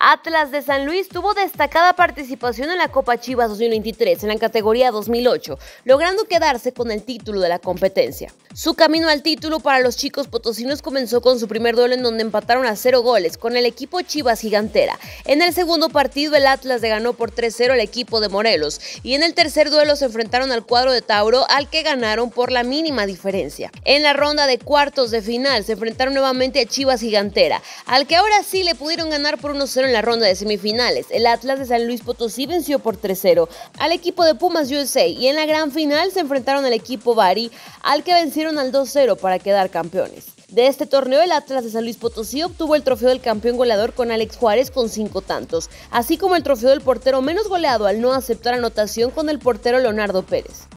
Atlas de San Luis tuvo destacada participación en la Copa Chivas 2023 en la categoría 2008, logrando quedarse con el título de la competencia. Su camino al título para los chicos potosinos comenzó con su primer duelo en donde empataron a cero goles con el equipo Chivas Gigantera. En el segundo partido el Atlas le ganó por 3-0 al equipo de Morelos y en el tercer duelo se enfrentaron al cuadro de Tauro al que ganaron por la mínima diferencia. En la ronda de cuartos de final se enfrentaron nuevamente a Chivas Gigantera, al que ahora sí le pudieron ganar por unos 0 en la ronda de semifinales. El Atlas de San Luis Potosí venció por 3-0 al equipo de Pumas USA y en la gran final se enfrentaron al equipo Bari, al que vencieron al 2-0 para quedar campeones. De este torneo, el Atlas de San Luis Potosí obtuvo el trofeo del campeón goleador con Alex Juárez con cinco tantos, así como el trofeo del portero menos goleado al no aceptar anotación con el portero Leonardo Pérez.